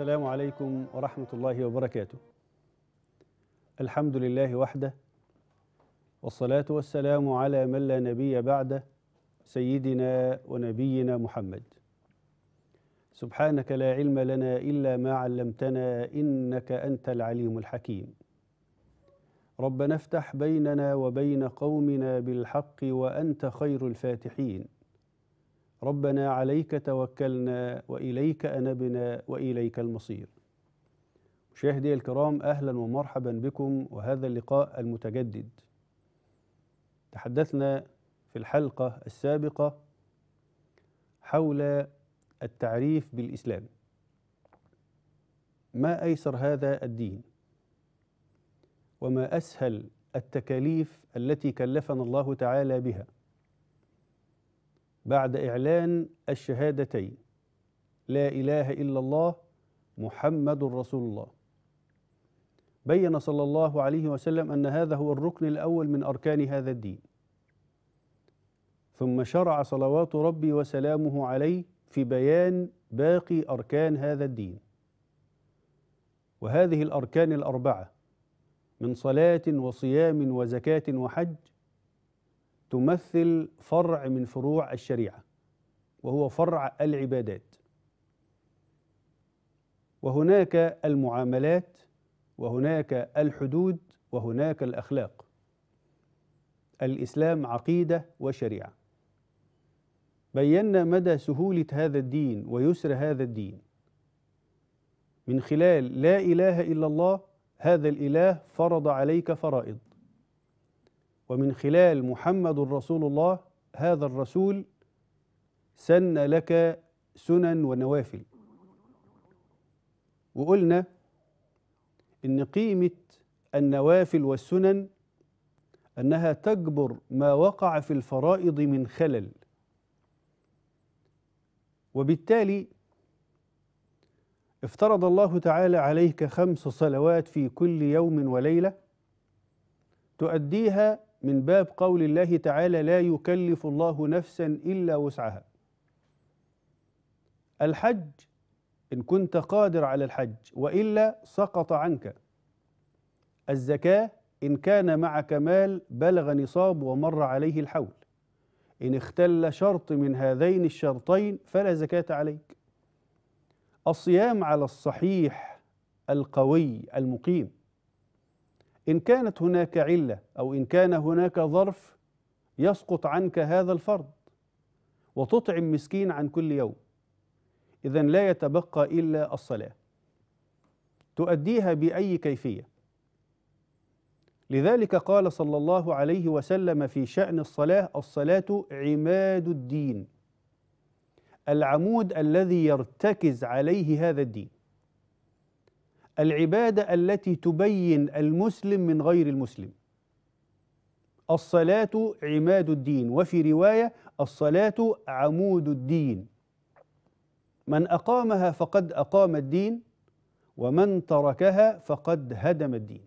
السلام عليكم ورحمة الله وبركاته. الحمد لله وحده والصلاة والسلام على من لا نبي بعده سيدنا ونبينا محمد. سبحانك لا علم لنا إلا ما علمتنا إنك أنت العليم الحكيم. ربنا افتح بيننا وبين قومنا بالحق وأنت خير الفاتحين. ربنا عليك توكلنا واليك انبنا واليك المصير مشاهدي الكرام اهلا ومرحبا بكم وهذا اللقاء المتجدد تحدثنا في الحلقه السابقه حول التعريف بالاسلام ما ايسر هذا الدين وما اسهل التكاليف التي كلفنا الله تعالى بها بعد إعلان الشهادتين لا إله إلا الله محمد رسول الله بين صلى الله عليه وسلم أن هذا هو الركن الأول من أركان هذا الدين ثم شرع صلوات ربي وسلامه عليه في بيان باقي أركان هذا الدين وهذه الأركان الأربعة من صلاة وصيام وزكاة وحج تمثل فرع من فروع الشريعه وهو فرع العبادات وهناك المعاملات وهناك الحدود وهناك الاخلاق الاسلام عقيده وشريعه بينا مدى سهوله هذا الدين ويسر هذا الدين من خلال لا اله الا الله هذا الاله فرض عليك فرائض ومن خلال محمد رسول الله هذا الرسول سن لك سنن ونوافل وقلنا ان قيمه النوافل والسنن انها تجبر ما وقع في الفرائض من خلل وبالتالي افترض الله تعالى عليك خمس صلوات في كل يوم وليله تؤديها من باب قول الله تعالى لا يكلف الله نفسا الا وسعها الحج ان كنت قادر على الحج والا سقط عنك الزكاه ان كان معك مال بلغ نصاب ومر عليه الحول ان اختل شرط من هذين الشرطين فلا زكاه عليك الصيام على الصحيح القوي المقيم إن كانت هناك علة أو إن كان هناك ظرف يسقط عنك هذا الفرض وتطعم مسكين عن كل يوم إذا لا يتبقى إلا الصلاة تؤديها بأي كيفية لذلك قال صلى الله عليه وسلم في شأن الصلاة الصلاة عماد الدين العمود الذي يرتكز عليه هذا الدين العبادة التي تبين المسلم من غير المسلم الصلاة عماد الدين وفي رواية الصلاة عمود الدين من أقامها فقد أقام الدين ومن تركها فقد هدم الدين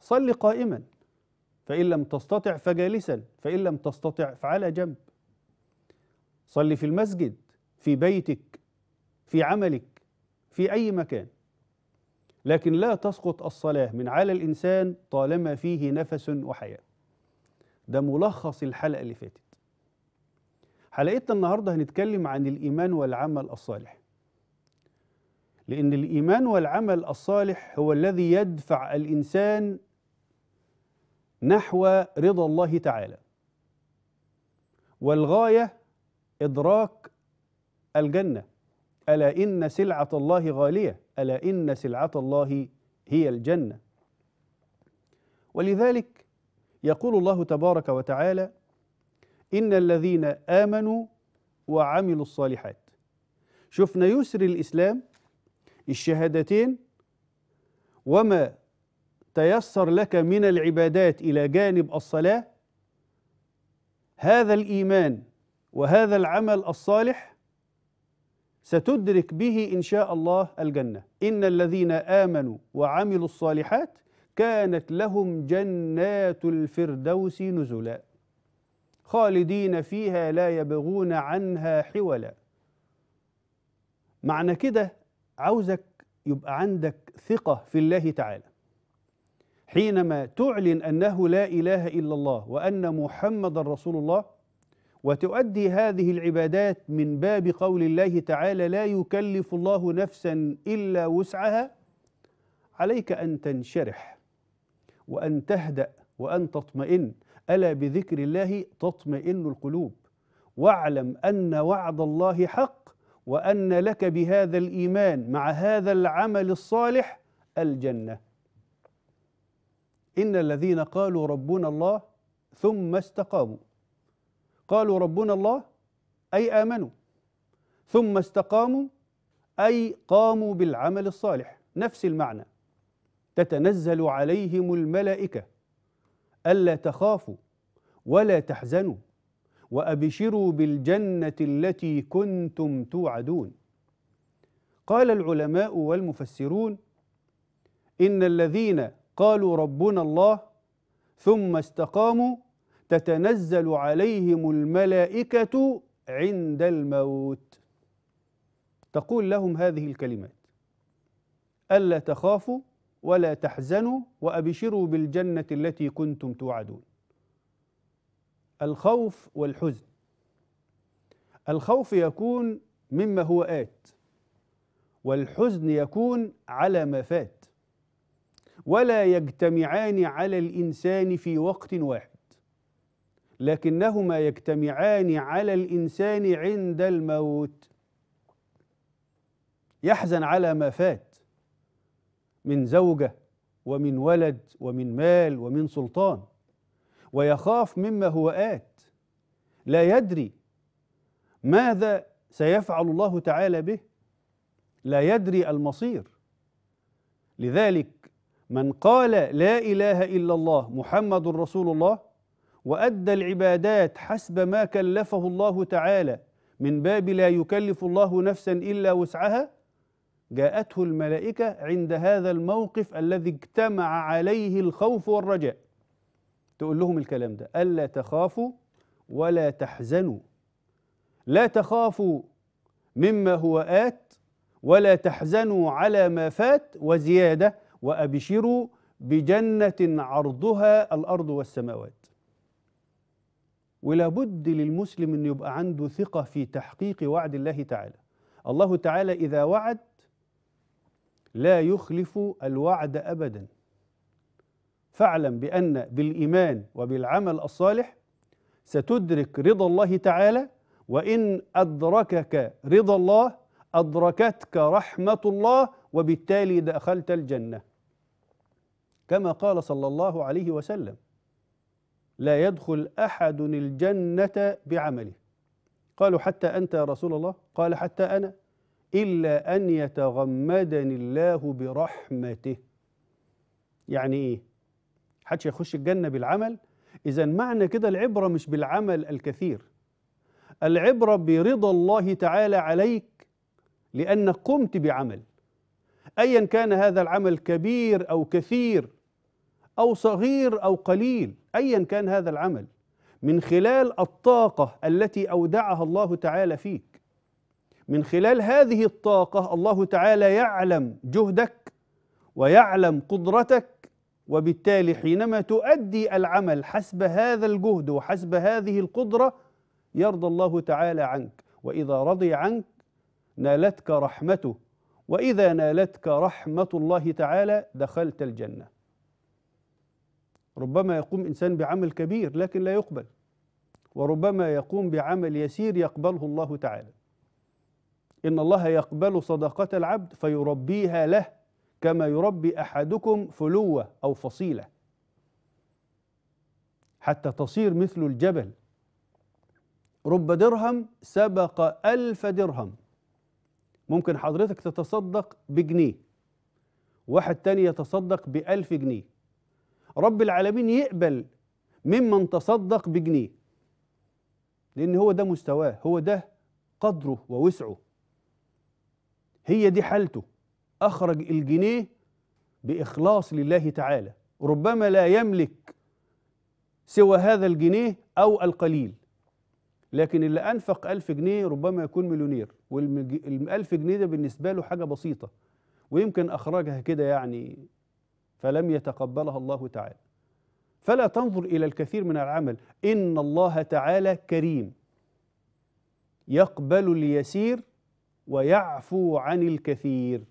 صل قائما فإن لم تستطع فجالسا فإن لم تستطع فعلى جنب صل في المسجد في بيتك في عملك في أي مكان لكن لا تسقط الصلاة من على الإنسان طالما فيه نفس وحياة ده ملخص الحلقة اللي فاتت حلقتنا النهاردة هنتكلم عن الإيمان والعمل الصالح لأن الإيمان والعمل الصالح هو الذي يدفع الإنسان نحو رضا الله تعالى والغاية إدراك الجنة ألا إن سلعة الله غالية ألا إن سلعة الله هي الجنة ولذلك يقول الله تبارك وتعالى إن الذين آمنوا وعملوا الصالحات شفنا يسر الإسلام الشهادتين وما تيسر لك من العبادات إلى جانب الصلاة هذا الإيمان وهذا العمل الصالح ستدرك به ان شاء الله الجنه ان الذين امنوا وعملوا الصالحات كانت لهم جنات الفردوس نزلا خالدين فيها لا يبغون عنها حولا معنى كده عاوزك يبقى عندك ثقه في الله تعالى حينما تعلن انه لا اله الا الله وان محمدا رسول الله وتؤدي هذه العبادات من باب قول الله تعالى لا يكلف الله نفسا الا وسعها عليك ان تنشرح وان تهدا وان تطمئن الا بذكر الله تطمئن القلوب واعلم ان وعد الله حق وان لك بهذا الايمان مع هذا العمل الصالح الجنه ان الذين قالوا ربنا الله ثم استقاموا قالوا ربنا الله أي آمنوا ثم استقاموا أي قاموا بالعمل الصالح نفس المعنى تتنزل عليهم الملائكة ألا تخافوا ولا تحزنوا وأبشروا بالجنة التي كنتم توعدون قال العلماء والمفسرون إن الذين قالوا ربنا الله ثم استقاموا تتنزل عليهم الملائكة عند الموت تقول لهم هذه الكلمات ألا تخافوا ولا تحزنوا وأبشروا بالجنة التي كنتم توعدون الخوف والحزن الخوف يكون مما هو آت والحزن يكون على ما فات ولا يجتمعان على الإنسان في وقت واحد لكنهما يجتمعان على الانسان عند الموت يحزن على ما فات من زوجه ومن ولد ومن مال ومن سلطان ويخاف مما هو ات لا يدري ماذا سيفعل الله تعالى به لا يدري المصير لذلك من قال لا اله الا الله محمد رسول الله وادى العبادات حسب ما كلفه الله تعالى من باب لا يكلف الله نفسا الا وسعها جاءته الملائكه عند هذا الموقف الذي اجتمع عليه الخوف والرجاء تقول لهم الكلام ده الا تخافوا ولا تحزنوا لا تخافوا مما هو ات ولا تحزنوا على ما فات وزياده وابشروا بجنه عرضها الارض والسماوات ولا بد للمسلم أن يبقى عنده ثقة في تحقيق وعد الله تعالى الله تعالى إذا وعد لا يخلف الوعد أبدا فاعلم بأن بالإيمان وبالعمل الصالح ستدرك رضا الله تعالى وإن أدركك رضا الله أدركتك رحمة الله وبالتالي دخلت الجنة كما قال صلى الله عليه وسلم لا يدخل احد الجنه بعمله قالوا حتى انت يا رسول الله قال حتى انا الا ان يتغمدني الله برحمته يعني ايه حدش يخش الجنه بالعمل اذا معنى كده العبره مش بالعمل الكثير العبره برضا الله تعالى عليك لانك قمت بعمل ايا كان هذا العمل كبير او كثير او صغير او قليل ايا كان هذا العمل من خلال الطاقه التي اودعها الله تعالى فيك من خلال هذه الطاقه الله تعالى يعلم جهدك ويعلم قدرتك وبالتالي حينما تؤدي العمل حسب هذا الجهد وحسب هذه القدره يرضى الله تعالى عنك واذا رضي عنك نالتك رحمته واذا نالتك رحمه الله تعالى دخلت الجنه ربما يقوم انسان بعمل كبير لكن لا يقبل وربما يقوم بعمل يسير يقبله الله تعالى ان الله يقبل صدقه العبد فيربيها له كما يربي احدكم فلوه او فصيله حتى تصير مثل الجبل رب درهم سبق ألف درهم ممكن حضرتك تتصدق بجنيه واحد تاني يتصدق بألف جنيه رب العالمين يقبل ممن تصدق بجنيه لأن هو ده مستواه هو ده قدره ووسعه هي دي حالته أخرج الجنيه بإخلاص لله تعالى ربما لا يملك سوى هذا الجنيه أو القليل لكن اللي أنفق ألف جنيه ربما يكون مليونير والألف جنيه ده بالنسبة له حاجة بسيطة ويمكن أخرجها كده يعني فلم يتقبلها الله تعالى فلا تنظر الى الكثير من العمل ان الله تعالى كريم يقبل اليسير ويعفو عن الكثير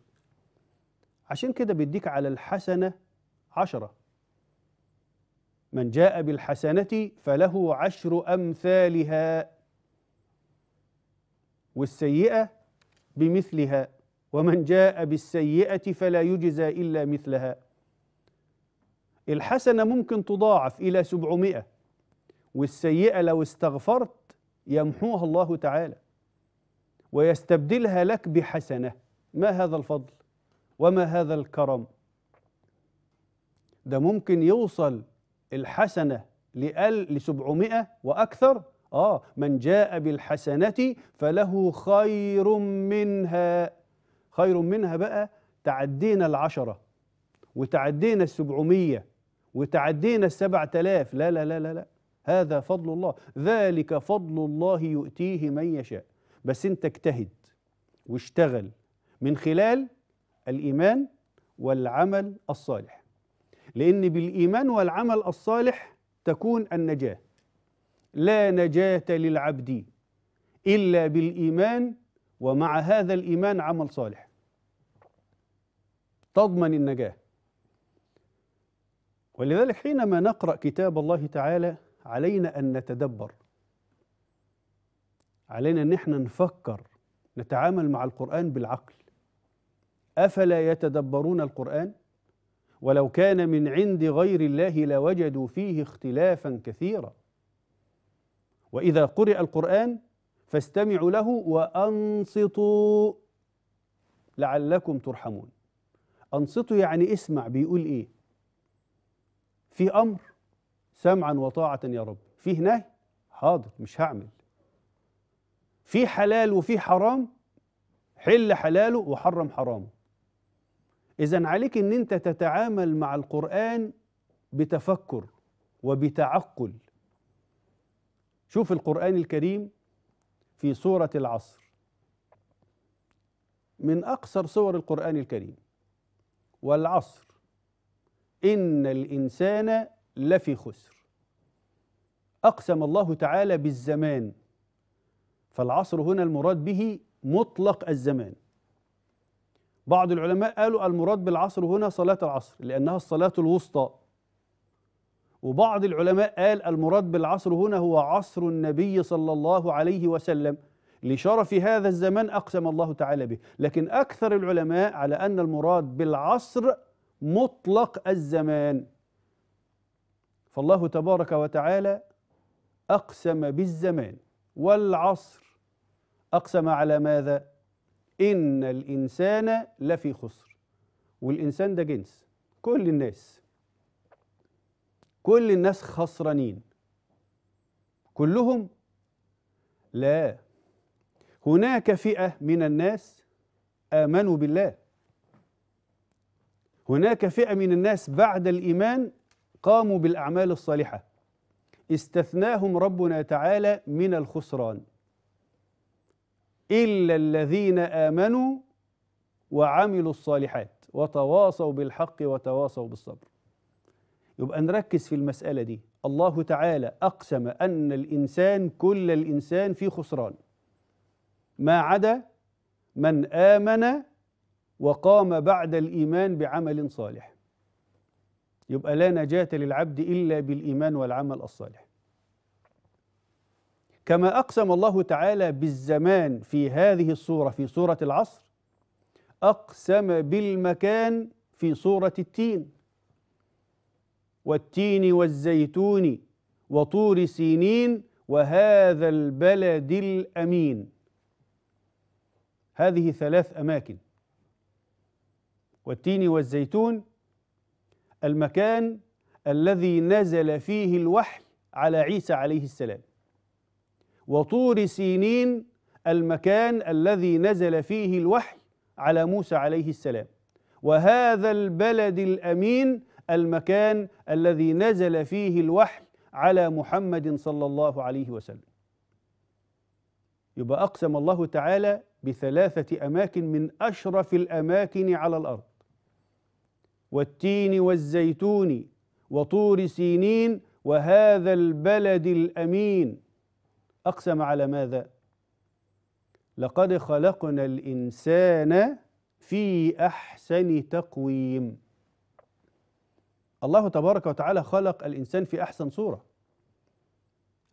عشان كده بيديك على الحسنه عشره من جاء بالحسنه فله عشر امثالها والسيئه بمثلها ومن جاء بالسيئه فلا يجزى الا مثلها الحسنة ممكن تضاعف إلى سبعمائة والسيئة لو استغفرت يمحوها الله تعالى ويستبدلها لك بحسنة ما هذا الفضل وما هذا الكرم ده ممكن يوصل الحسنة لأل لسبعمائة وأكثر آه من جاء بالحسنة فله خير منها خير منها بقى تعدينا العشرة وتعدينا السبعمية وتعدينا السبع تلاف لا لا لا لا لا هذا فضل الله ذلك فضل الله يؤتيه من يشاء بس انت اجتهد واشتغل من خلال الايمان والعمل الصالح لان بالايمان والعمل الصالح تكون النجاه لا نجاه للعبد الا بالايمان ومع هذا الايمان عمل صالح تضمن النجاه ولذلك حينما نقرأ كتاب الله تعالى علينا أن نتدبر علينا أن احنا نفكر نتعامل مع القرآن بالعقل أفلا يتدبرون القرآن ولو كان من عند غير الله لوجدوا فيه اختلافا كثيرا وإذا قرئ القرآن فاستمعوا له وأنصتوا لعلكم ترحمون أنصتوا يعني اسمع بيقول إيه في امر سمعا وطاعه يا رب فيه نهي حاضر مش هعمل في حلال وفي حرام حل حلاله وحرم حرامه اذا عليك ان انت تتعامل مع القران بتفكر وبتعقل شوف القران الكريم في سوره العصر من اقصر سور القران الكريم والعصر إن الإنسان لفي خسر أقسم الله تعالى بالزمان فالعصر هنا المراد به مطلق الزمان بعض العلماء قالوا المراد بالعصر هنا صلاة العصر لأنها الصلاة الوسطى وبعض العلماء قال المراد بالعصر هنا هو عصر النبي صلى الله عليه وسلم لشرف هذا الزمان أقسم الله تعالى به لكن أكثر العلماء على أن المراد بالعصر مطلق الزمان فالله تبارك وتعالى اقسم بالزمان والعصر اقسم على ماذا ان الانسان لفي خسر والانسان ده جنس كل الناس كل الناس خسرانين كلهم لا هناك فئه من الناس امنوا بالله هناك فئة من الناس بعد الإيمان قاموا بالأعمال الصالحة استثناهم ربنا تعالى من الخسران إلا الذين آمنوا وعملوا الصالحات وتواصوا بالحق وتواصوا بالصبر يبقى نركز في المسألة دي الله تعالى أقسم أن الإنسان كل الإنسان في خسران ما عدا من آمن وقام بعد الايمان بعمل صالح يبقى لا نجاه للعبد الا بالايمان والعمل الصالح كما اقسم الله تعالى بالزمان في هذه الصوره في سوره العصر اقسم بالمكان في سوره التين والتين والزيتون وطور سينين وهذا البلد الامين هذه ثلاث اماكن والتين والزيتون المكان الذي نزل فيه الوحي على عيسى عليه السلام وطور سينين المكان الذي نزل فيه الوحي على موسى عليه السلام وهذا البلد الامين المكان الذي نزل فيه الوحي على محمد صلى الله عليه وسلم يبقى اقسم الله تعالى بثلاثه اماكن من اشرف الاماكن على الارض والتين والزيتون وطور سينين وهذا البلد الامين اقسم على ماذا لقد خلقنا الانسان في احسن تقويم الله تبارك وتعالى خلق الانسان في احسن صوره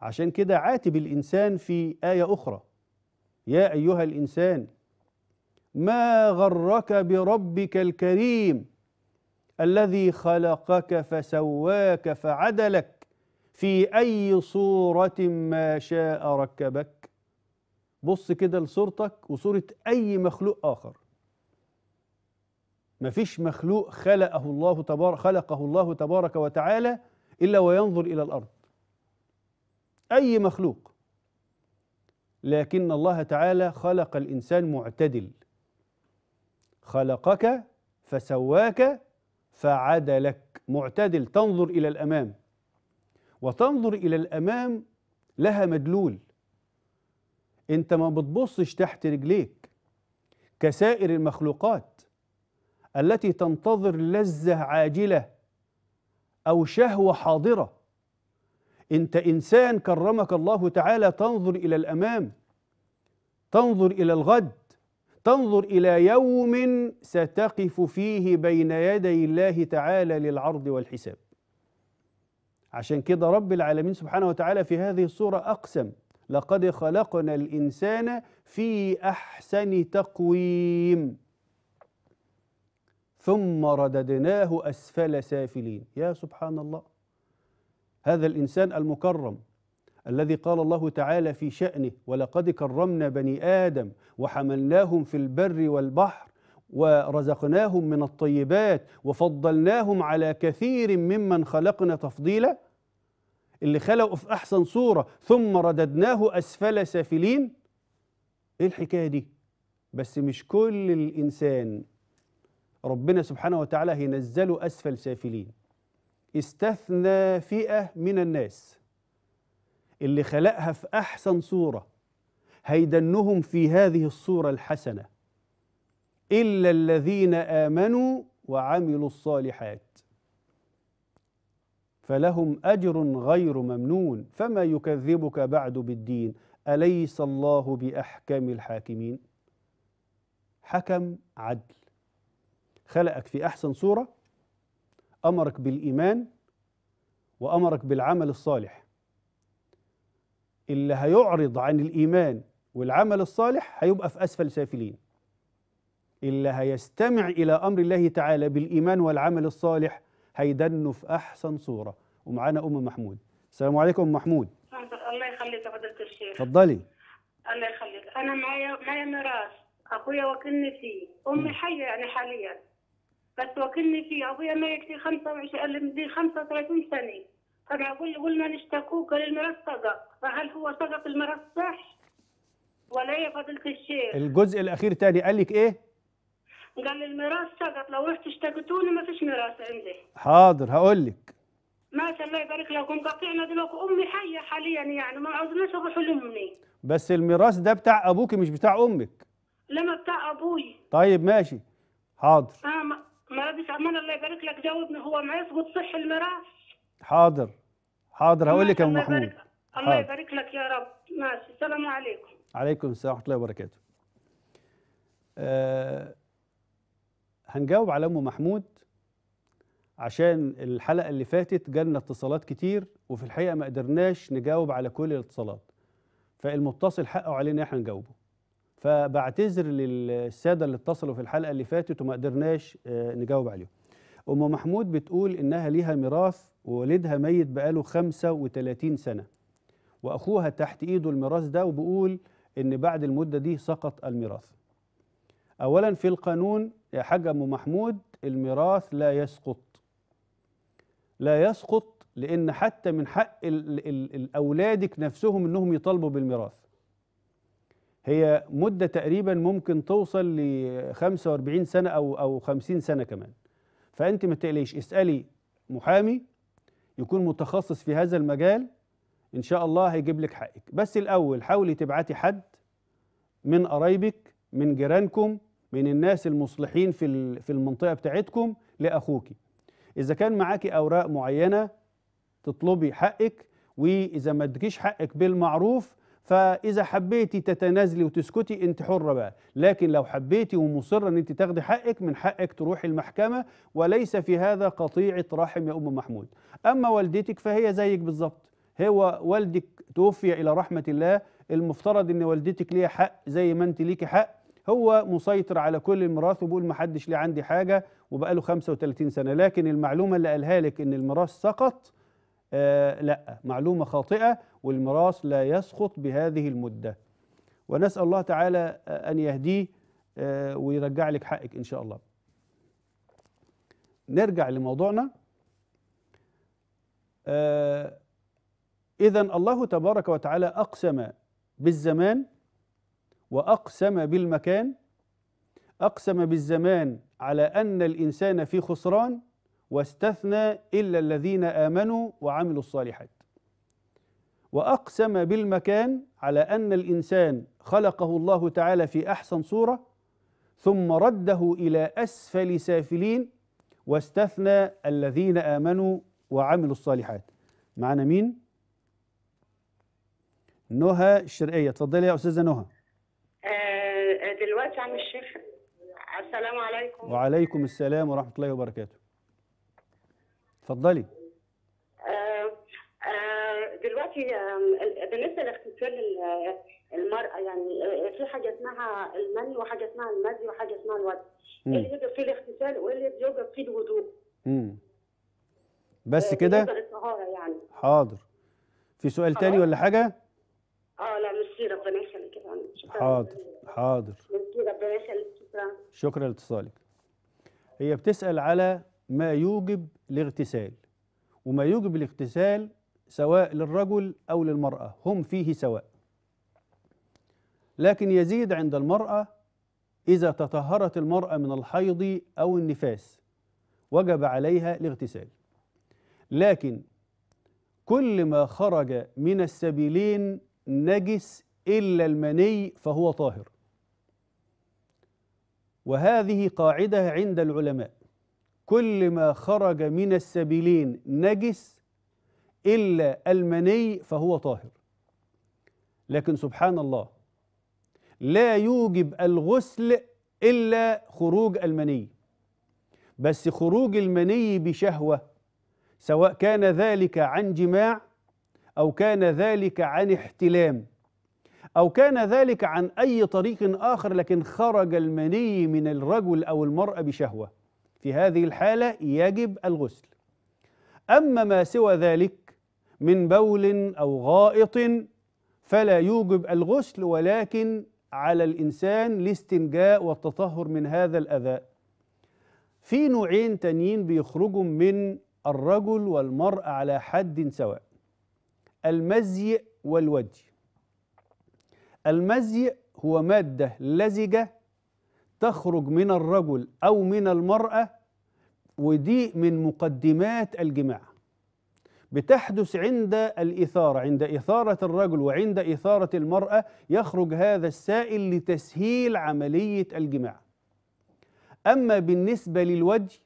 عشان كده عاتب الانسان في ايه اخرى يا ايها الانسان ما غرك بربك الكريم الذي خلقك فسواك فعدلك في أي صورة ما شاء ركبك بص كده لصورتك وصورة أي مخلوق آخر ما فيش مخلوق خلقه الله تبارك خلقه الله تبارك وتعالى إلا وينظر إلى الأرض أي مخلوق لكن الله تعالى خلق الإنسان معتدل خلقك فسواك فعدلك معتدل تنظر إلى الأمام وتنظر إلى الأمام لها مدلول أنت ما بتبصش تحت رجليك كسائر المخلوقات التي تنتظر لذة عاجلة أو شهوة حاضرة أنت إنسان كرمك الله تعالى تنظر إلى الأمام تنظر إلى الغد تنظر الى يوم ستقف فيه بين يدي الله تعالى للعرض والحساب عشان كده رب العالمين سبحانه وتعالى في هذه الصوره اقسم لقد خلقنا الانسان في احسن تقويم ثم رددناه اسفل سافلين يا سبحان الله هذا الانسان المكرم الذي قال الله تعالى في شأنه ولقد كرمنا بني آدم وحملناهم في البر والبحر ورزقناهم من الطيبات وفضلناهم على كثير ممن خلقنا تفضيلا اللي خلقه في أحسن صورة ثم رددناه أسفل سافلين إيه الحكاية دي بس مش كل الإنسان ربنا سبحانه وتعالى هينزله أسفل سافلين استثنى فئة من الناس اللي خلقها في احسن صوره هيدنهم في هذه الصوره الحسنه الا الذين امنوا وعملوا الصالحات فلهم اجر غير ممنون فما يكذبك بعد بالدين اليس الله باحكم الحاكمين حكم عدل خلقك في احسن صوره امرك بالايمان وامرك بالعمل الصالح اللي هيعرض عن الإيمان والعمل الصالح هيبقى في أسفل سافلين اللي هيستمع إلى أمر الله تعالى بالإيمان والعمل الصالح هيدنه في أحسن صورة ومعانا أم محمود السلام عليكم أم محمود الله يخليك يا فضيلة الشيخ اتفضلي الله يخليك أنا معايا معايا ميراث أخويا وكلني فيه أمي حية يعني حاليا بس وكلني فيه أبويا ميت لي 25 دي 35 سنة قد أقول ما اشتكوك للمرض صدق فهل هو صدق المرض صح ولا يا فضيلة الشيخ الجزء الأخير تاني قال لك إيه؟ قال الميراث سقط لو رحت لي ما فيش ميراث عندي حاضر هقول لك ما شاء الله يبارك لكم قطعنا دلوقتي أمي حية حاليا يعني ما عاوزناش أروح لأمي بس الميراث ده بتاع أبوكي مش بتاع أمك لما بتاع أبوي طيب ماشي حاضر آه ما ما الله يبارك لك جاوبني هو ما يسقط صح الميراث حاضر حاضر هقول لك يا ام محمود الله يبارك لك يا رب ماشي السلام عليكم عليكم السلام ورحمه الله وبركاته أه هنجاوب على ام محمود عشان الحلقه اللي فاتت جالنا اتصالات كتير وفي الحقيقه ما قدرناش نجاوب على كل الاتصالات فالمتصل حقه علينا احنا نجاوبه فبعتذر للساده اللي اتصلوا في الحلقه اللي فاتت وما قدرناش آه، نجاوب عليهم أم محمود بتقول إنها ليها ميراث ووالدها ميت بقاله 35 سنة وأخوها تحت إيده الميراث ده وبقول إن بعد المدة دي سقط الميراث أولا في القانون يا حاجة أم محمود الميراث لا يسقط لا يسقط لأن حتى من حق أولادك نفسهم إنهم يطالبوا بالميراث هي مدة تقريبا ممكن توصل ل 45 سنة أو أو 50 سنة كمان فانت ما تقليش اسالي محامي يكون متخصص في هذا المجال ان شاء الله هيجيب لك حقك بس الاول حاولي تبعتي حد من قرايبك من جيرانكم من الناس المصلحين في في المنطقه بتاعتكم لاخوكي اذا كان معاكي اوراق معينه تطلبي حقك واذا ما ادكيش حقك بالمعروف فاذا حبيتي تتنازلي وتسكتي انت حره بقى لكن لو حبيتي ومصره ان انت تاخدي حقك من حقك تروحي المحكمه وليس في هذا قطيعه رحم يا ام محمود اما والدتك فهي زيك بالظبط هو والدك توفي الى رحمه الله المفترض ان والدتك ليها حق زي ما انت ليكي حق هو مسيطر على كل الميراث وبيقول ما حدش ليه عندي حاجه وبقاله 35 سنه لكن المعلومه اللي قالها لك ان الميراث سقط آه، لا معلومة خاطئة والميراث لا يسقط بهذه المدة ونسأل الله تعالى آه، أن يهديه آه، ويرجع لك حقك إن شاء الله نرجع لموضوعنا إذا الله تبارك وتعالى أقسم بالزمان وأقسم بالمكان أقسم بالزمان على أن الإنسان في خسران واستثنى إلا الذين آمنوا وعملوا الصالحات وأقسم بالمكان على أن الإنسان خلقه الله تعالى في أحسن صورة ثم رده إلى أسفل سافلين واستثنى الذين آمنوا وعملوا الصالحات معنا مين؟ نهى الشرقية اتفضلي يا أستاذة نهى آه، دلوقتي عم الشيخ السلام عليكم وعليكم السلام ورحمة الله وبركاته اتفضلي آه، آه، دلوقتي بالنسبه لاغتسال المراه يعني آه، في حاجه اسمها المني وحاجه اسمها المزي وحاجه اسمها الوضع إيه اللي يوجب فيه الاغتسال واللي يوجب فيه الوضوء امم بس كده يعني حاضر في سؤال تاني ولا حاجه اه لا مش كده ربنا يخليك شكرا حاضر حاضر ربنا يخليك شكرا شكرا لاتصالك هي بتسال على ما يوجب الاغتسال وما يوجب الاغتسال سواء للرجل أو للمرأة هم فيه سواء لكن يزيد عند المرأة إذا تطهرت المرأة من الحيض أو النفاس وجب عليها الاغتسال لكن كل ما خرج من السبيلين نجس إلا المني فهو طاهر وهذه قاعدة عند العلماء كل ما خرج من السبيلين نجس إلا المني فهو طاهر لكن سبحان الله لا يوجب الغسل إلا خروج المني بس خروج المني بشهوة سواء كان ذلك عن جماع أو كان ذلك عن احتلام أو كان ذلك عن أي طريق آخر لكن خرج المني من الرجل أو المرأة بشهوة في هذه الحالة يجب الغسل أما ما سوى ذلك من بول أو غائط فلا يوجب الغسل ولكن على الإنسان الاستنجاء والتطهر من هذا الأذى في نوعين تانيين بيخرجوا من الرجل والمرأة على حد سواء المزي والودي المزي هو مادة لزجة تخرج من الرجل او من المراه ودي من مقدمات الجماع بتحدث عند الاثاره عند اثاره الرجل وعند اثاره المراه يخرج هذا السائل لتسهيل عمليه الجماع اما بالنسبه للوجه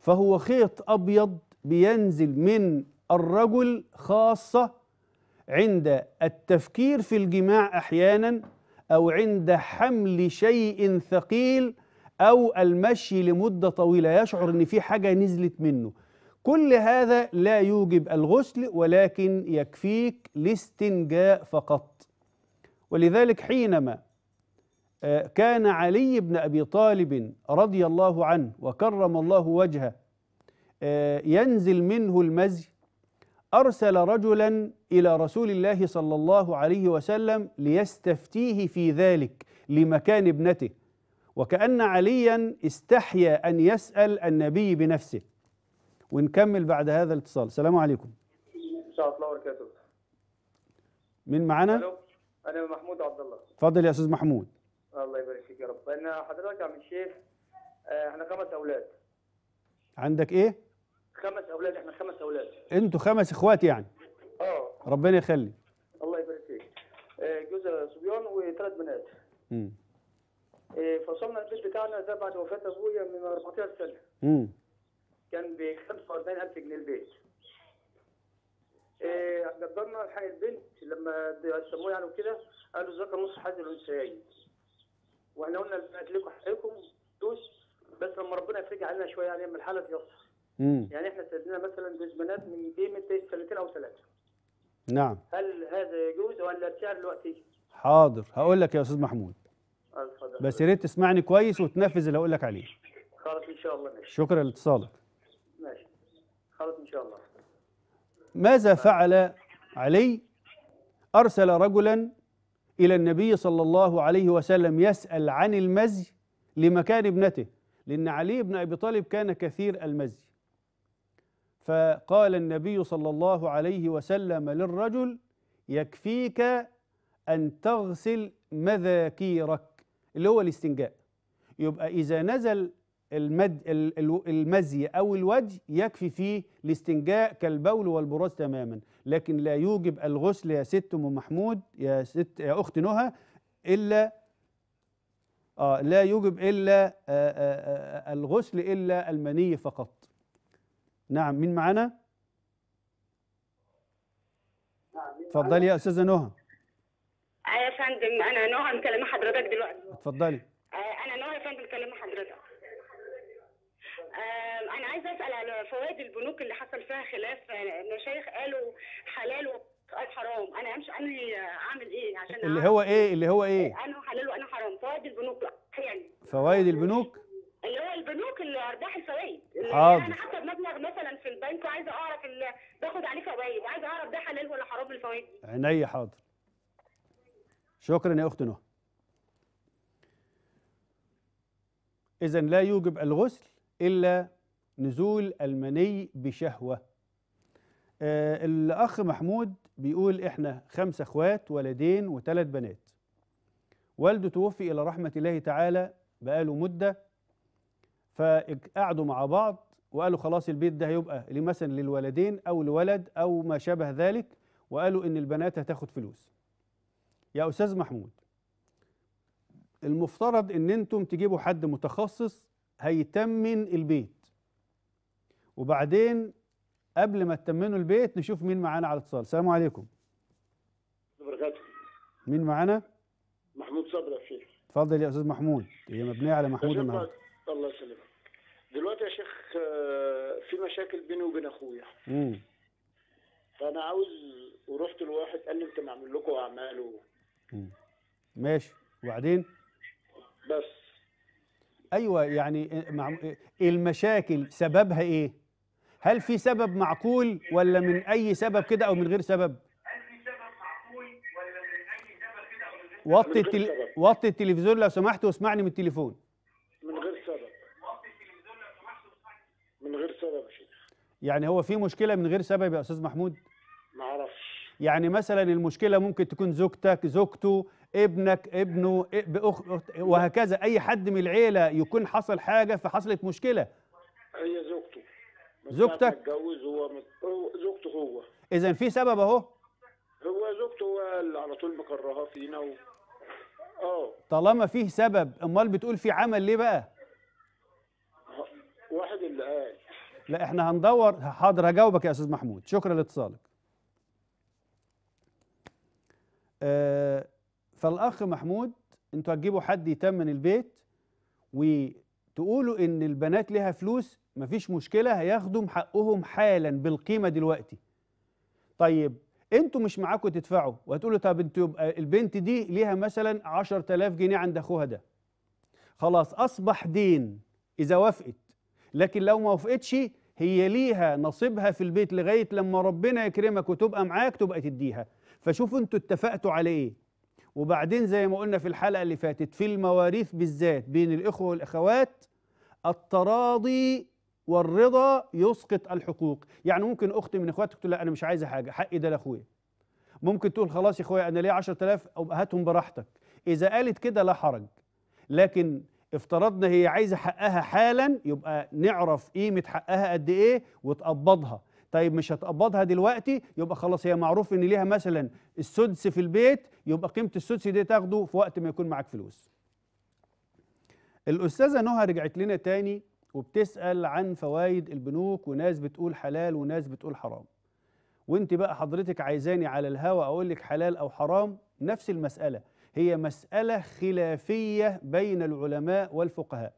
فهو خيط ابيض بينزل من الرجل خاصه عند التفكير في الجماع احيانا أو عند حمل شيء ثقيل أو المشي لمدة طويلة يشعر أن في حاجة نزلت منه كل هذا لا يوجب الغسل ولكن يكفيك الاستنجاء فقط ولذلك حينما آه، كان علي بن ابي طالب رضي الله عنه وكرم الله وجهه آه، ينزل منه المزي أرسل رجلا إلى رسول الله صلى الله عليه وسلم ليستفتيه في ذلك لمكان ابنته وكأن عليا استحيا أن يسأل النبي بنفسه ونكمل بعد هذا الاتصال السلام عليكم ورحمة الله وبركاته مين معانا؟ أنا محمود عبد الله فضل يا أستاذ محمود الله يبارك فيك يا رب أنا حضرتك يا عم الشيخ آه، احنا خمس أولاد عندك إيه؟ خمس اولاد احنا خمس اولاد انتوا خمس اخوات يعني اه ربنا يخلي الله يبارك فيك آه، جوزة صبيان وثلاث بنات امم فصلنا البيت بتاعنا ده بعد وفاه ابويا من 14 سنه امم كان ب 45000 جنيه البيت آه، جدرنا الحق البنت لما سموه يعني وكده قالوا ذكر نص حد الانثيين واحنا قلنا لكم حقكم دوس بس لما ربنا يفرج علينا شويه يعني من الحاله تيسر مم. يعني احنا سددنا مثلا جوز بنات من من سنتين او ثلاثه نعم هل هذا يجوز ولا السعر دلوقتي؟ حاضر هقول لك يا استاذ محمود آه، بس يا ريت تسمعني كويس وتنفذ اللي هقول لك عليه خلاص ان شاء الله ماشي شكرا لاتصالك ماشي خلاص ان شاء الله ماذا فعل علي؟ ارسل رجلا الى النبي صلى الله عليه وسلم يسال عن المزي لمكان ابنته لان علي بن ابي طالب كان كثير المزي فقال النبي صلى الله عليه وسلم للرجل يكفيك ان تغسل مذاكيرك اللي هو الاستنجاء يبقى اذا نزل المد المزي او الوجه يكفي فيه الاستنجاء كالبول والبراز تماما لكن لا يوجب الغسل يا ست ام محمود يا ست يا اخت نهى الا آه لا يوجب الا آآ آه، آآ آه، آه، الغسل الا المني فقط نعم مين معانا نعم، اتفضلي يا استاذه نهى آه، يا فندم انا نهى مكلمه حضرتك دلوقتي اتفضلي آه، انا نهى يا فندم مكلمه حضرتك انا عايزه اسال على فوائد البنوك اللي حصل فيها خلاف المشايخ آه، قالوا حلال وقال حرام انا امشي انا اعمل ايه عشان اللي هو ايه اللي هو ايه انا حلال وانا حرام فوائد البنوك يعني فوائد البنوك اللي هو البنوك اللي ارباح الفوائد حاضر انا حتى مبلغ مثلا في البنك وعايزه اعرف اللي باخد عليه فوائد وعايزه اعرف ده حلال ولا حرام الفوائد عينيا حاضر شكرا يا اخت نهى اذا لا يوجب الغسل الا نزول المني بشهوه آه الاخ محمود بيقول احنا خمسه اخوات ولدين وثلاث بنات والده توفي الى رحمه الله تعالى بقاله مده فقعدوا مع بعض وقالوا خلاص البيت ده هيبقى مثلا للولدين او لولد او ما شابه ذلك وقالوا ان البنات هتاخد فلوس يا استاذ محمود المفترض ان انتم تجيبوا حد متخصص هيتمن البيت وبعدين قبل ما تتمنوا البيت نشوف مين معانا على الاتصال السلام عليكم مين معانا محمود صبري يا شيخ اتفضل يا استاذ محمود هي مبنيه على محمود النهارده الله يسلمك دلوقتي يا شيخ آه، في مشاكل بيني وبين اخويا امم فانا عاوز ورحت لواحد قال لي انت معمول لكم اعمال و... ماشي وبعدين بس ايوه يعني آه، مع... آه، المشاكل سببها ايه هل في سبب معقول ولا من اي سبب كده او من غير سبب وطي التل... وطي التلفزيون لو سمحت واسمعني من التليفون يعني هو في مشكله من غير سبب يا استاذ محمود ما اعرفش يعني مثلا المشكله ممكن تكون زوجتك زوجته ابنك ابنه باخ وهكذا اي حد من العيله يكون حصل حاجه فحصلت مشكله هي زوجته زوجتك متجوز هو زوجته هو اذا في سبب اهو هو زوجته هو اللي على طول مكرهاه فينا و... اه طالما فيه سبب امال بتقول في عمل ليه بقى واحد اللي قال لا احنا هندور حاضر هجاوبك يا استاذ محمود شكرا لاتصالك آه، فالاخ محمود انتوا هتجيبوا حد يتمن البيت وتقولوا ان البنات ليها فلوس مفيش مشكله هياخدوا حقهم حالا بالقيمه دلوقتي طيب انتوا مش معاكم تدفعوا وهتقولوا طب انتوا يبقى البنت دي ليها مثلا 10000 جنيه عند اخوها ده خلاص اصبح دين اذا وافقت لكن لو ما وافقتش هي ليها نصيبها في البيت لغايه لما ربنا يكرمك وتبقى معاك تبقى تديها فشوفوا انتوا اتفقتوا على ايه وبعدين زي ما قلنا في الحلقه اللي فاتت في المواريث بالذات بين الاخوه والاخوات التراضي والرضا يسقط الحقوق يعني ممكن اخت من اخواتك تقول لا انا مش عايزه حاجه حقي ده لاخويا ممكن تقول خلاص يا اخويا انا ليا 10000 هاتهم براحتك اذا قالت كده لا حرج لكن افترضنا هي عايزه حقها حالا يبقى نعرف قيمه حقها قد ايه وتقبضها طيب مش هتقبضها دلوقتي يبقى خلاص هي معروف ان ليها مثلا السدس في البيت يبقى قيمه السدس دي تاخده في وقت ما يكون معاك فلوس الاستاذه نهى رجعت لنا تاني وبتسال عن فوائد البنوك وناس بتقول حلال وناس بتقول حرام وانت بقى حضرتك عايزاني على الهوا اقول لك حلال او حرام نفس المساله هي مسألة خلافية بين العلماء والفقهاء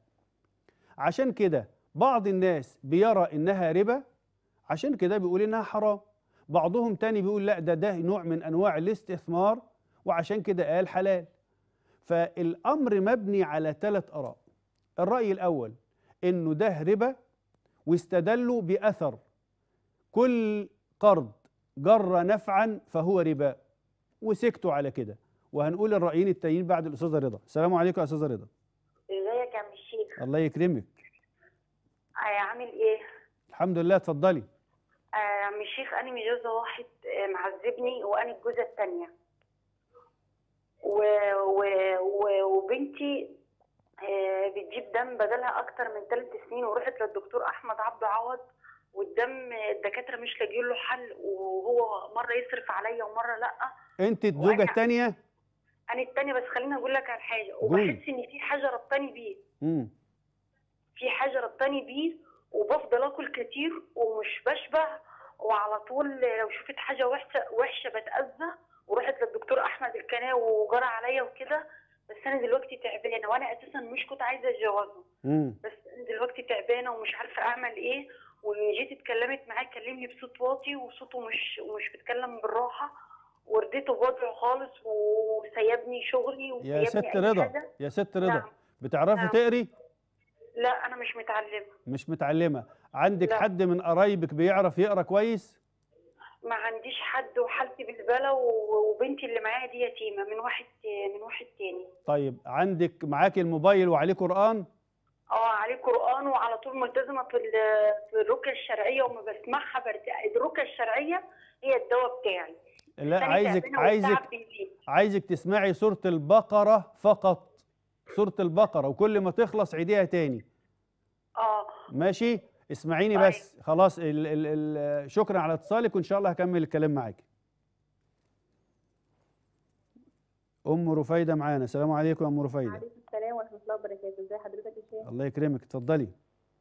عشان كده بعض الناس بيرى إنها ربا عشان كده بيقول إنها حرام بعضهم تاني بيقول لا ده ده نوع من أنواع الاستثمار وعشان كده قال حلال فالأمر مبني على ثلاث آراء الرأي الأول إنه ده ربا واستدلوا بأثر كل قرض جر نفعا فهو ربا وسكتوا على كده وهنقول الرايين التانيين بعد الاستاذه رضا السلام عليكم يا استاذه رضا ازيك يا عم الشيخ الله يكرمك آه، عامل ايه الحمد لله اتفضلي آه، يا عم الشيخ انا جوز واحد آه، معذبني وانا الجوزه الثانيه و... و... و... وبنتي بتجيب دم بدلها اكتر من ثلاث سنين ورحت للدكتور احمد عبد عوض والدم الدكاتره مش لاقيين له حل وهو مره يصرف عليا ومره لا انت الزوجه الثانيه عن التانية بس خليني اقول لك على حاجه وبحس ان في حاجه ربطاني بيه في حاجه ربطاني بيه وبفضل اكل كتير ومش بشبع وعلى طول لو شفت حاجه وحشه وحشه بتاذى ورحت للدكتور احمد الكناوي وجرى عليا وكده بس انا دلوقتي تعبانه وانا اساسا مش كنت عايزه اتجوزه بس انا دلوقتي تعبانه ومش عارفه اعمل ايه وجيت اتكلمت معاه كلمني بصوت واطي وصوته مش مش بيتكلم بالراحه ورديته بوضعه خالص وسيبني شغلي وسيبني يا ست رضا يا ست رضا نعم. بتعرفي نعم. تقري؟ لا انا مش متعلمه مش متعلمه عندك لا. حد من قرايبك بيعرف يقرا كويس؟ ما عنديش حد وحالتي بالبلا وبنتي اللي معايا دي يتيمه من واحد من واحد تاني طيب عندك معاكي الموبايل وعليه قران؟ اه عليه قران وعلى طول ملتزمه في في الرقيه الشرعيه وما بسمعها برتاح الرقيه الشرعيه هي الدواء بتاعي لا عايزك عايزك عايزك تسمعي سوره البقره فقط سوره البقره وكل ما تخلص عيديها تاني اه ماشي اسمعيني طيب. بس خلاص ال ال ال شكرا على اتصالك وان شاء الله هكمل الكلام معاكي ام رفيده معانا السلام عليكم يا ام رفيده وعليكم السلام ورحمه الله وبركاته ازي حضرتك يا شيخ الله يكرمك اتفضلي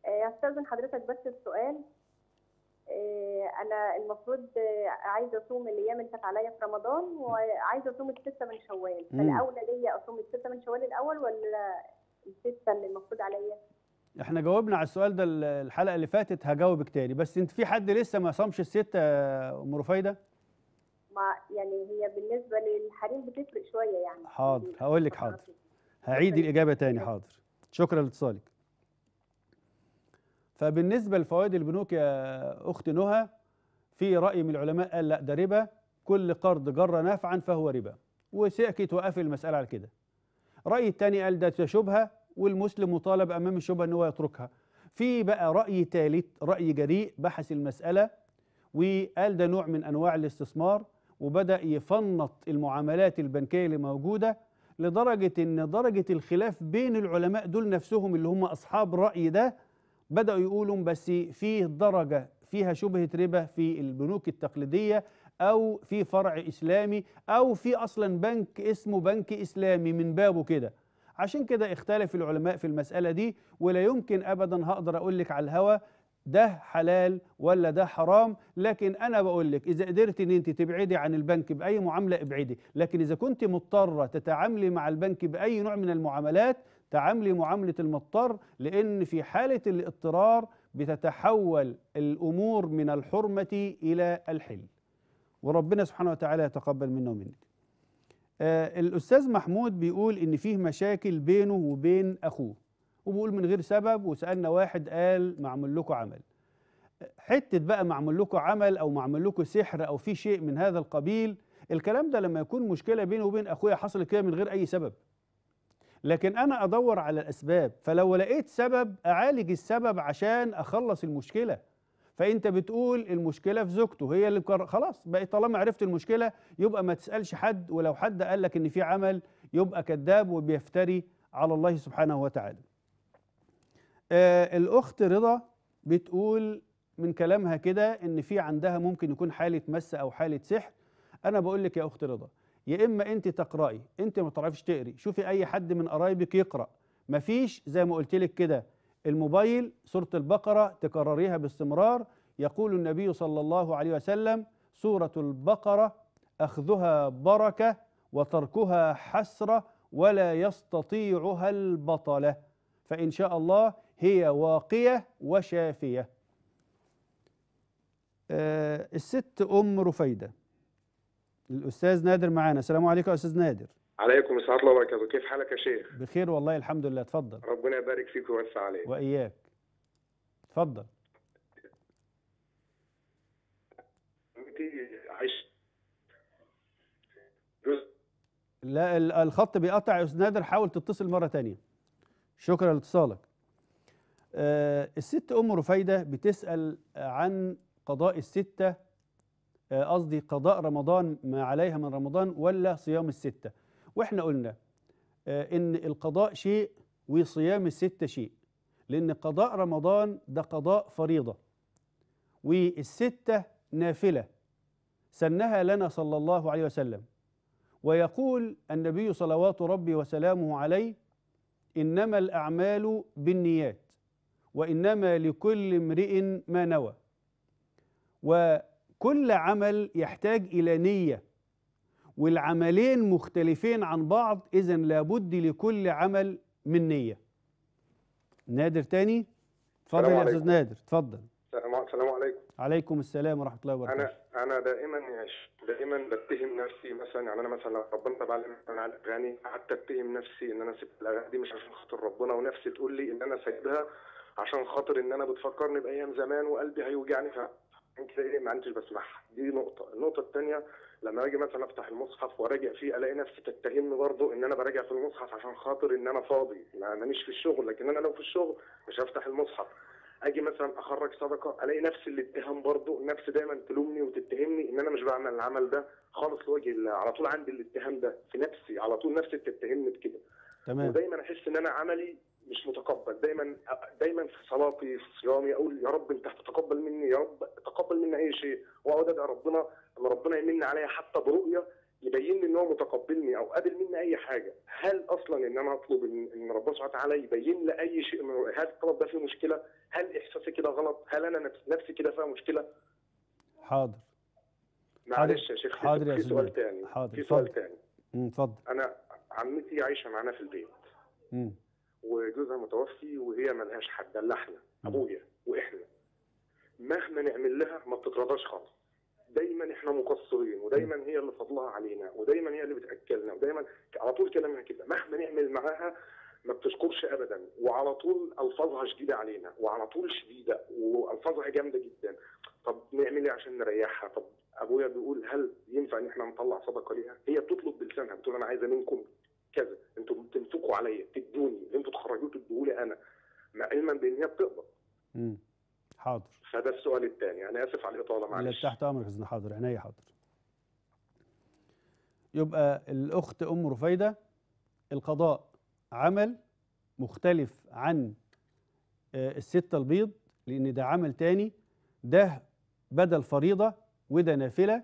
آه، استاذن حضرتك بس السؤال آه، انا المفروض آه، عايزه اصوم الايام اللي فات عليا في رمضان وعايزه اصوم السته من شوال فالاولى ليا اصوم السته من شوال الاول ولا السته اللي المفروض عليا احنا جاوبنا على السؤال ده الحلقه اللي فاتت هجاوبك تاني بس انت في حد لسه ما صامش السته ام رفايده ما يعني هي بالنسبه للحريم بتفرق شويه يعني حاضر هقول لك حاضر هعيد الاجابه تاني حاضر شكرا لاتصالك فبالنسبه لفوائد البنوك يا اخت نهى في راي من العلماء قال لا ده ربا كل قرض جر نفعا فهو ربا وسكت وقفل المساله على كده راي الثاني قال ده شبهه والمسلم مطالب امام الشبهه ان هو يتركها في بقى راي ثالث راي جريء بحث المساله وقال ده نوع من انواع الاستثمار وبدا يفنط المعاملات البنكيه اللي موجوده لدرجه ان درجه الخلاف بين العلماء دول نفسهم اللي هم اصحاب راي ده بدأوا يقولوا بس فيه درجة فيها شبهة ربا في البنوك التقليدية أو في فرع إسلامي أو في أصلا بنك اسمه بنك إسلامي من بابه كده عشان كده اختلف العلماء في المسألة دي ولا يمكن أبدا هقدر أقول لك على الهوى ده حلال ولا ده حرام لكن انا بقول لك اذا قدرت ان انت تبعدي عن البنك باي معامله ابعدي لكن اذا كنت مضطره تتعاملي مع البنك باي نوع من المعاملات تعاملي معامله المضطر لان في حاله الاضطرار بتتحول الامور من الحرمه الى الحل وربنا سبحانه وتعالى يتقبل منا ومنك آه الاستاذ محمود بيقول ان فيه مشاكل بينه وبين اخوه وبيقول من غير سبب وسالنا واحد قال معمول لكم عمل حته بقى معمول لكم عمل او معمول لكم سحر او في شيء من هذا القبيل الكلام ده لما يكون مشكله بينه وبين اخويا حصلت كده من غير اي سبب لكن انا ادور على الاسباب فلو لقيت سبب اعالج السبب عشان اخلص المشكله فانت بتقول المشكله في زوجته هي اللي خلاص بقى طالما عرفت المشكله يبقى ما تسالش حد ولو حد قال لك ان في عمل يبقى كذاب وبيفتري على الله سبحانه وتعالى آه الاخت رضا بتقول من كلامها كده ان في عندها ممكن يكون حاله مس او حاله سحر انا بقول لك يا اخت رضا يا اما انت تقراي انت ما تعرفيش تقري شوفي اي حد من قرايبك يقرا مفيش زي ما قلت لك كده الموبايل سوره البقره تكرريها باستمرار يقول النبي صلى الله عليه وسلم سوره البقره اخذها بركه وتركها حسره ولا يستطيعها البطله فان شاء الله هي واقيه وشافيه أه الست ام رفيده الاستاذ نادر معانا السلام عليكم يا استاذ نادر عليكم ورحمه الله وبركاته كيف حالك يا شيخ بخير والله الحمد لله اتفضل ربنا يبارك فيك ويوسع عليك واياك اتفضل لا الخط بيقطع يا استاذ نادر حاول تتصل مره ثانيه شكرا لاتصالك آه، الست ام رفيده بتسال عن قضاء السته آه، قصدي قضاء رمضان ما عليها من رمضان ولا صيام الستة واحنا قلنا آه، ان القضاء شيء وصيام الستة شيء لان قضاء رمضان ده قضاء فريضة والستة نافلة سنها لنا صلى الله عليه وسلم ويقول النبي صلوات ربي وسلامه عليه انما الاعمال بالنيات وانما لكل امرئ ما نوى و كل عمل يحتاج إلى نية والعملين مختلفين عن بعض إذا لابد لكل عمل من نية نادر تاني اتفضل يا أستاذ نادر اتفضل السلام عليكم عليكم السلام ورحمة الله وبركاته أنا أنا دائما دائما بتهم نفسي مثلا يعني أنا مثلا لو ربنا طبع لي على الأغاني قعدت أتهم نفسي إن أنا سبت الأغاني دي مش عشان خاطر ربنا ونفسي تقول لي إن أنا سايبها عشان خاطر إن أنا بتفكرني بأيام زمان وقلبي هيوجعني انت تلاقي ما عندتش بسمعها دي نقطه النقطه الثانيه لما اجي مثلا افتح المصحف واراجع فيه الاقي نفسي تتهمني برضه ان انا براجع في المصحف عشان خاطر ان انا فاضي ما انا في الشغل لكن انا لو في الشغل مش هفتح المصحف اجي مثلا اخرج صدقه الاقي نفس الاتهام برضه نفسي دايما تلومني وتتهمني ان انا مش بعمل العمل ده خالص لوجه الله على طول عندي الاتهام ده في نفسي على طول نفسي بتتهمني بكده تمام ودايما احس ان انا عملي مش متقبل دايما دايما في صلاتي في صيامي اقول يا رب انت هتتقبل مني يا رب تقبل مني اي شيء واقعد ادعي ربنا ان ربنا يمن عليا حتى برؤيه يبين لي ان هو متقبلني او قابل مني اي حاجه هل اصلا ان انا اطلب ان ربنا سبحانه وتعالى يبين لي اي شيء من هل الطلب ده فيه مشكله هل احساسي كده غلط هل انا نفسي كده فيها مشكله حاضر معلش يا شيخ حاضر يا في سؤال تاني حاضر في سؤال تاني اتفضل انا عمتي عايشه معانا في البيت امم وجوزها متوفي وهي ملهاش حد الا احنا ابويا واحنا مهما نعمل لها ما بتترضاش خالص دايما احنا مقصرين ودايما هي اللي فضلها علينا ودايما هي اللي بتاكلنا ودايما على طول كلامها كده مهما نعمل معاها ما بتشكرش ابدا وعلى طول الفاظها شديده علينا وعلى طول شديده والفاظها جامده جدا طب نعمل ايه عشان نريحها طب ابويا بيقول هل ينفع ان احنا نطلع صدقه ليها هي بتطلب بلسانها بتقول انا عايزه منكم كذا انتوا بتمسكوا عليا تدوني اللي انتوا تخرجوه تدوه لي انا مع علما بان هي بتقبض امم حاضر فده السؤال الثاني انا اسف على الاطاله معلش تحت امرك يا حاضر عينيا حاضر يبقى الاخت ام رفيده القضاء عمل مختلف عن آه، الستة البيض لأن ده عمل تاني ده بدل فريضة وده نافلة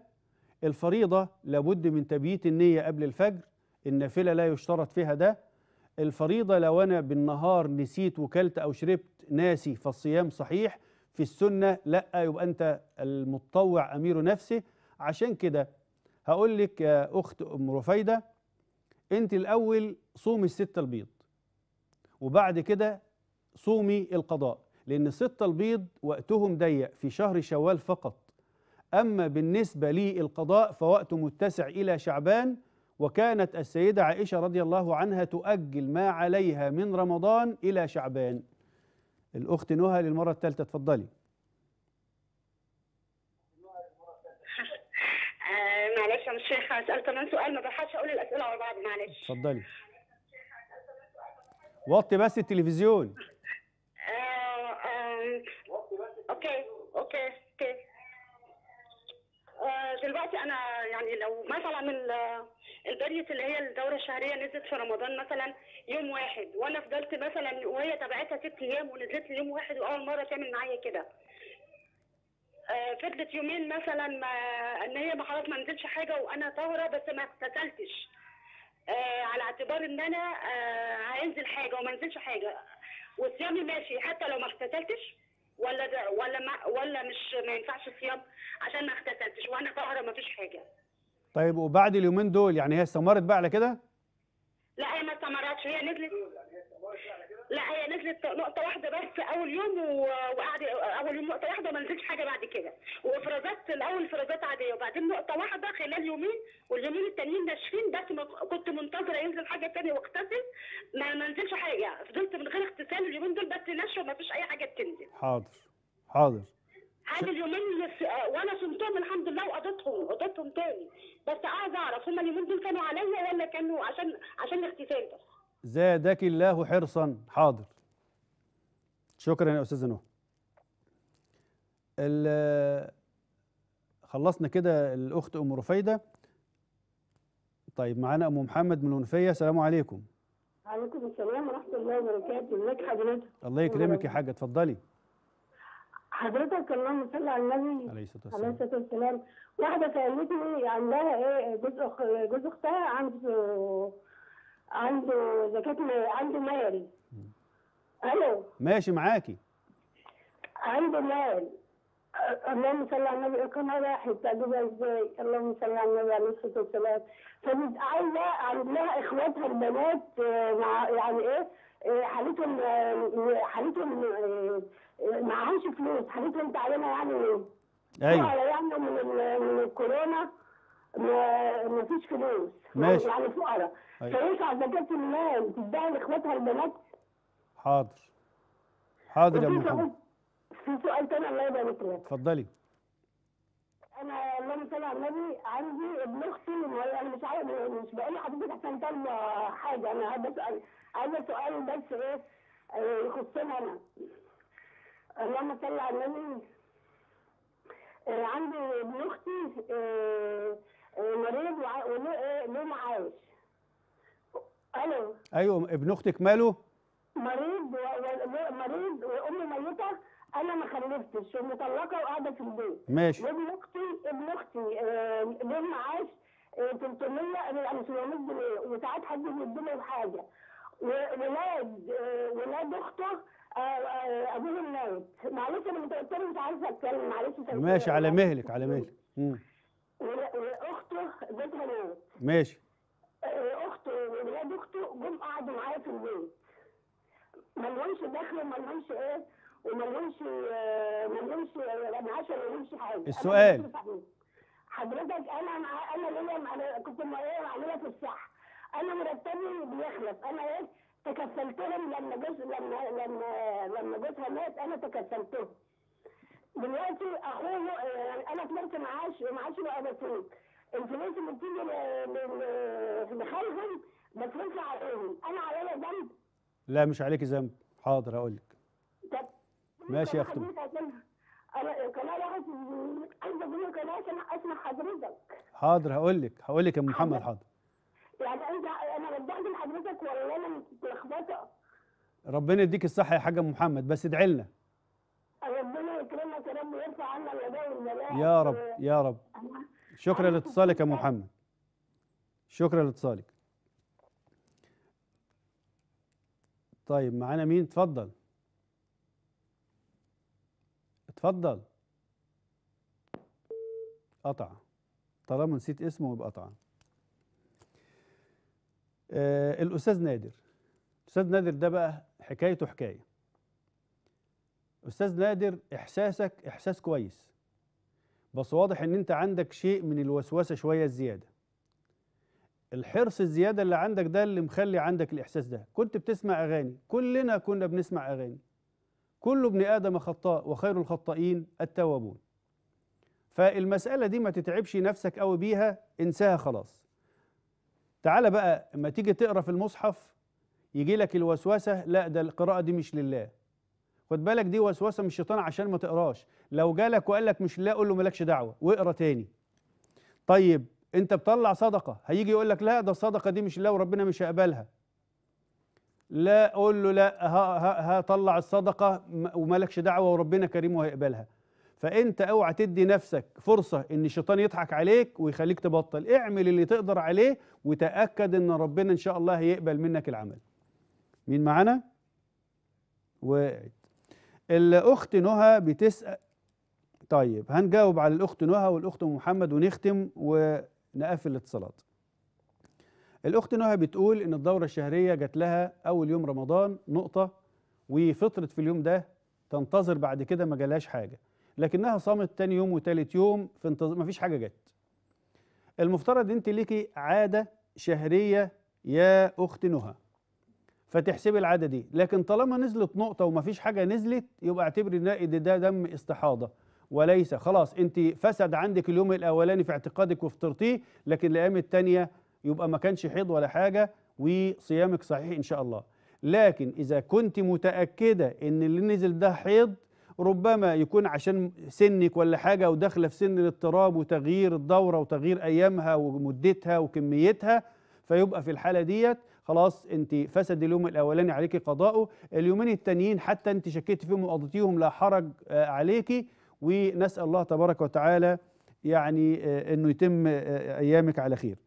الفريضة لابد من تبييت النية قبل الفجر النافله لا يشترط فيها ده الفريضه لو انا بالنهار نسيت وكلت او شربت ناسي فالصيام صحيح في السنه لا يبقى انت المتطوع امير نفسه عشان كده هقول لك يا اخت ام رفيده انت الاول صومي الستة البيض وبعد كده صومي القضاء لان الستة البيض وقتهم ضيق في شهر شوال فقط اما بالنسبه للقضاء فوقته متسع الى شعبان وكانت السيدة عائشة رضي الله عنها تؤجل ما عليها من رمضان إلى شعبان الأخت نهى للمرة الثالثة اتفضلي آه، معلش يا شيخة هسأل كمان سؤال ما بلحقش أقول الأسئلة على بعض معلش اتفضلي وطي بس التلفزيون آه آه اوكي اوكي اوكي آه دلوقتي انا يعني لو مثلا البريت اللي هي الدورة الشهرية نزلت في رمضان مثلا يوم واحد وانا فضلت مثلا وهي تبعتها ست ايام ونزلت لي يوم واحد واول مرة تعمل معايا كده آه، فضلت يومين مثلا ما ان هي ما خلاص ما نزلش حاجه وانا طاهره بس ما اغتسلتش آه، على اعتبار ان انا هنزل آه، حاجه وما نزلش حاجه وصيامي ماشي حتى لو ما اغتسلتش ولا ولا ما ولا مش ما ينفعش صيام عشان ما اغتسلتش وانا طاهره ما فيش حاجه طيب وبعد اليومين دول يعني هي استمرت بقى على كده؟ لا هي ما استمرتش هي نزلت لا هي نزلت نقطه واحده بس اول يوم وقعد اول يوم نقطه واحده وما نزلتش حاجه بعد كده وافرازات الاول افرازات عاديه وبعدين نقطه واحده خلال يومين واليومين التانيين ناشفين بس كنت منتظره ينزل حاجه تانية واغتسل ما منزلش حاجه يعني فضلت من غير اغتسال اليومين دول بس ناشفه ما فيش اي حاجه بتنزل حاضر حاضر هذا اليومين آه، وانا تاني قضيتهم تاني بس عايز اعرف هم اليومين دول كانوا عليا ولا كانوا عشان عشان الاغتسال بس زادك الله حرصا حاضر شكرا يا استاذه ال خلصنا كده الاخت ام رفيده طيب معانا ام محمد من الونفيه السلام عليكم وعليكم السلام ورحمه الله وبركاته ازيك حضرتك الله يكرمك يا حاجه اتفضلي حضرتك اللهم صل على النبي عليه الصلاه والسلام واحدة سألتني عندها ايه جزء جزء اختها عنده عنده زكاة عنده مال ألو أيوه. ماشي معاكي عنده مال اللهم صل على النبي يكون واحد تجيبها ازاي اللهم صل على النبي عليه الصلاه والسلام فبيبقى عايزه عند لها اخواتها البنات مع يعني ايه حالتهم حالتهم آه، معهمش فلوس حالتهم تعبانه يعني ايه ايوه يعني من من الكورونا ما فيش فلوس ماشي يعني فقراء أيوة. فينفع زكاه المال تتباع لاخواتها البنات حاضر حاضر يا ام محمد في سؤال تاني الله يبارك لك اتفضلي انا اللهم صل على النبي عندي ابن اختي انا مش عارف مش بقول لحضرتك عشان تعمل حاجه انا عايزه اسال عايزه سؤال بس ايه يخصني انا اللهم صل على النبي آه، عندي ابن اختي آه، آه، مريض وله معاش الو ايوه ابن اختك ماله؟ مريض مريض وامي ميته انا ما خلفتش ومطلقه وقاعده في البيت ماشي وابن اختي ابن اختي له معاش 300 يعني 700 جنيه وساعات حد بيديله حاجه وولاد ولاد اخته ابوهم مات معلش انا متوتره مش عايزه اتكلم معلش ماشي على مهلك على مهلك واخته جوزها نامت ماشي اخته وولاد اخته جم قعدوا معايا في البيت لهمش دخل لهمش ايه ما لهمش معاش لهمش حاجه السؤال حضرتك انا مع انا ليا كنت معايا عليها في الصح انا مرتبي بيخلص انا ايه تكفلتهم لما جوز لما لما لما جوزها مات انا تكفلتهم دلوقتي اخوه يعني انا كبرت معاش معاش الفلوس الفلوس اللي بتيجي لخالهم بفلوس عليهم انا عليا ذنب لا مش عليك ذنب حاضر هقول لك ماشي يا اختي انا كمان واحد عايزه اقول لك انا عشان اسمع حضرتك حاضر هقول لك هقول لك يا محمد حاضر ربنا يديك الصحه يا حاج محمد بس ادعي لنا ربنا يكرمك يا رب ويرفع عنا الوباء يا رب يا رب شكرا لاتصالك يا ام محمد شكرا لاتصالك طيب معانا مين اتفضل اتفضل قطع طالما نسيت اسمه يبقى قطع آه الاستاذ نادر الاستاذ نادر ده بقى حكايته حكايه استاذ نادر احساسك احساس كويس بس واضح ان انت عندك شيء من الوسوسه شويه الزياده الحرص الزياده اللي عندك ده اللي مخلي عندك الاحساس ده كنت بتسمع اغاني كلنا كنا بنسمع اغاني كل ابن ادم خطاء وخير الخطائين التوابون فالمساله دي ما تتعبش نفسك قوي بيها انساها خلاص تعال بقى اما تيجي تقرا في المصحف يجي لك الوسوسه لا ده القراءه دي مش لله خد بالك دي وسوسه من الشيطان عشان ما تقراش لو جالك وقال لك مش لله قول له مالكش دعوه واقرا تاني طيب انت بتطلع صدقه هيجي يقول لك لا ده الصدقه دي مش لله وربنا مش هيقبلها لا قول له لا هطلع الصدقه ومالكش دعوه وربنا كريم وهيقبلها فانت اوعى تدي نفسك فرصه ان الشيطان يضحك عليك ويخليك تبطل اعمل اللي تقدر عليه وتاكد ان ربنا ان شاء الله هيقبل منك العمل مين معانا وقعت الاخت نهى بتسال طيب هنجاوب على الاخت نهى والاخت محمد ونختم ونقفل الاتصالات الاخت نهى بتقول ان الدوره الشهريه جات لها اول يوم رمضان نقطه وفطرت في اليوم ده تنتظر بعد كده ما جالهاش حاجه لكنها صامت تاني يوم وتالت يوم في انتظار مفيش حاجه جت المفترض انت ليكي عاده شهريه يا اخت نهى فتحسب العددي لكن طالما نزلت نقطه ومفيش حاجه نزلت يبقى اعتبري ان ده دم استحاضه وليس خلاص انت فسد عندك اليوم الاولاني في اعتقادك وفطرتيه لكن الايام الثانيه يبقى ما كانش حيض ولا حاجه وصيامك صحيح ان شاء الله لكن اذا كنت متاكده ان اللي نزل ده حيض ربما يكون عشان سنك ولا حاجه وداخله في سن الاضطراب وتغيير الدوره وتغيير ايامها ومدتها وكميتها فيبقى في الحاله ديت خلاص انت فسد اليوم الاولاني عليكي قضاؤه اليومين التانيين حتى انت شكيتي فيهم وقضيتيهم لا حرج آه، عليكي ونسال الله تبارك وتعالى يعني آه، انه يتم آه، ايامك على خير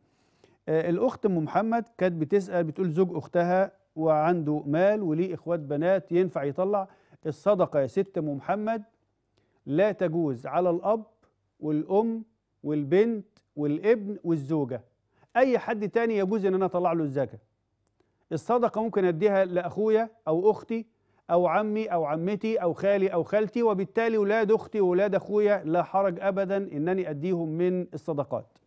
الاخت ام محمد كانت بتسال بتقول زوج اختها وعنده مال وليه اخوات بنات ينفع يطلع الصدقه يا ست ام محمد لا تجوز على الاب والام والبنت والابن والزوجه اي حد تاني يجوز ان انا اطلع له الزكاه الصدقة ممكن أديها لأخويا أو أختي أو عمي أو عمتي أو خالي أو خالتي وبالتالي ولاد أختي وأولاد أخويا لا حرج أبدا إنني أديهم من الصدقات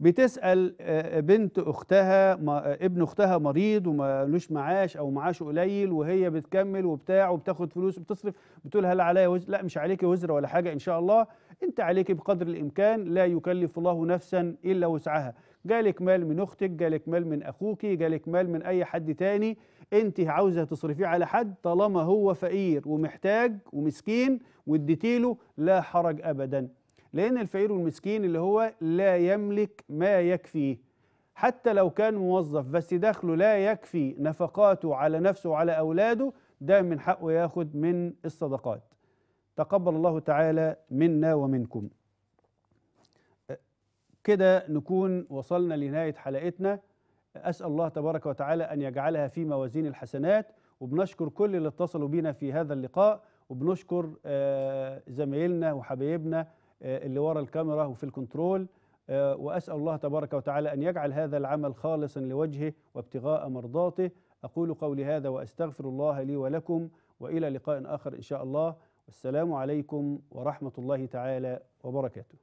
بتسأل آه، آه، بنت أختها آه، ابن أختها مريض ومالوش معاش أو معاشه قليل وهي بتكمل وبتاع وبتاخد فلوس وبتصرف بتقول هل عليا وزر لا مش عليكي وزر ولا حاجة إن شاء الله أنت عليك بقدر الإمكان لا يكلف الله نفسا إلا وسعها جالك مال من اختك جالك مال من اخوكي جالك مال من اي حد تاني انت عاوزه تصرفيه على حد طالما هو فقير ومحتاج ومسكين له لا حرج ابدا لان الفقير والمسكين اللي هو لا يملك ما يكفيه حتى لو كان موظف بس دخله لا يكفي نفقاته على نفسه وعلى اولاده ده من حقه ياخد من الصدقات تقبل الله تعالى منا ومنكم كده نكون وصلنا لنهاية حلقتنا أسأل الله تبارك وتعالى أن يجعلها في موازين الحسنات وبنشكر كل اللي اتصلوا بينا في هذا اللقاء وبنشكر آه، زمايلنا وحبايبنا آه، اللي ورا الكاميرا وفي الكنترول آه، وأسأل الله تبارك وتعالى أن يجعل هذا العمل خالصا لوجهه وابتغاء مرضاته أقول قولي هذا وأستغفر الله لي ولكم وإلى لقاء آخر إن شاء الله والسلام عليكم ورحمة الله تعالى وبركاته